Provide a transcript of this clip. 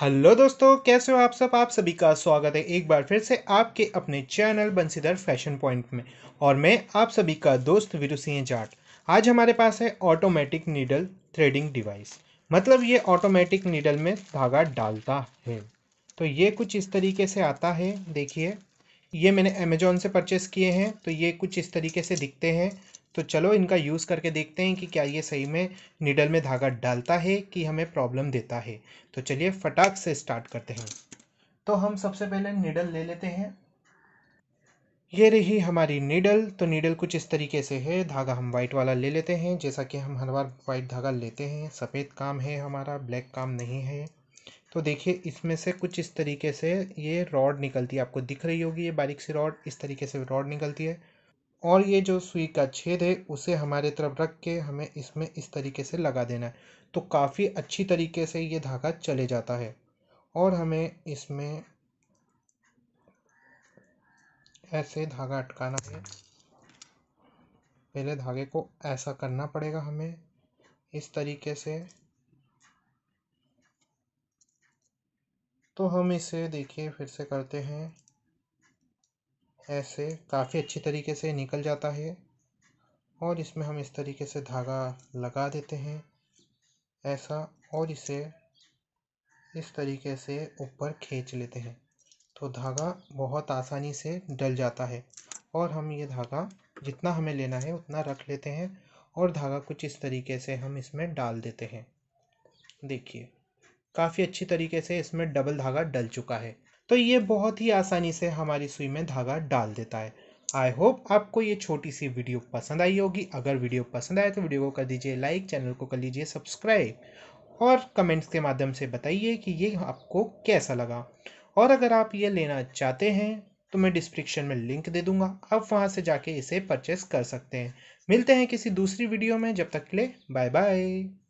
hello दोस्तों कैसे हो आप सब आप सभी का स्वागत है एक बार फिर से आपके अपने चैनल बंसीधर फैशन पॉइंट में और मैं आप सभी का दोस्त वीरू सिंह जाट आज हमारे पास है ऑटोमेटिक नीडल थ्रेडिंग डिवाइस मतलब ये ऑटोमेटिक नीडल में धागा डालता है तो ये कुछ इस तरीके से आता है देखिए ये मैंने अमेजोन से परचेस किए हैं तो ये कुछ इस तरीके से दिखते हैं तो चलो इनका यूज़ करके देखते हैं कि क्या ये सही में निडल में धागा डालता है कि हमें प्रॉब्लम देता है तो चलिए फटाक से स्टार्ट करते हैं तो हम सबसे पहले निडल ले लेते हैं ये रही हमारी नीडल तो नीडल कुछ इस तरीके से है धागा हम वाइट वाला ले लेते हैं जैसा कि हम हर बार वाइट धागा लेते हैं सफ़ेद काम है हमारा ब्लैक काम नहीं है तो देखिए इसमें से कुछ इस तरीके से ये रॉड निकलती है आपको दिख रही होगी ये बारीक सी रॉड इस तरीके से रॉड निकलती है और ये जो सुई का छेद है उसे हमारे तरफ रख के हमें इसमें इस तरीके से लगा देना है तो काफ़ी अच्छी तरीके से ये धागा चले जाता है और हमें इसमें ऐसे धागा अटकाना है पहले धागे को ऐसा करना पड़ेगा हमें इस तरीके से तो हम इसे देखिए फिर से करते हैं ऐसे काफ़ी अच्छी तरीके से निकल जाता है और इसमें हम इस तरीके से धागा लगा देते हैं ऐसा और इसे इस तरीके से ऊपर खींच लेते हैं तो धागा बहुत आसानी से डल जाता है और हम ये धागा जितना हमें लेना है उतना रख लेते हैं और धागा कुछ इस तरीके से हम इसमें डाल देते हैं देखिए काफ़ी अच्छी तरीके से इसमें डबल धागा डल चुका है तो ये बहुत ही आसानी से हमारी सुई में धागा डाल देता है आई होप आपको ये छोटी सी वीडियो पसंद आई होगी अगर वीडियो पसंद आए तो वीडियो को कर दीजिए लाइक चैनल को कर लीजिए सब्सक्राइब और कमेंट्स के माध्यम से बताइए कि ये आपको कैसा लगा और अगर आप ये लेना चाहते हैं तो मैं डिस्क्रिप्शन में लिंक दे दूंगा आप वहाँ से जाके इसे परचेस कर सकते हैं मिलते हैं किसी दूसरी वीडियो में जब तक के लिए बाय बाय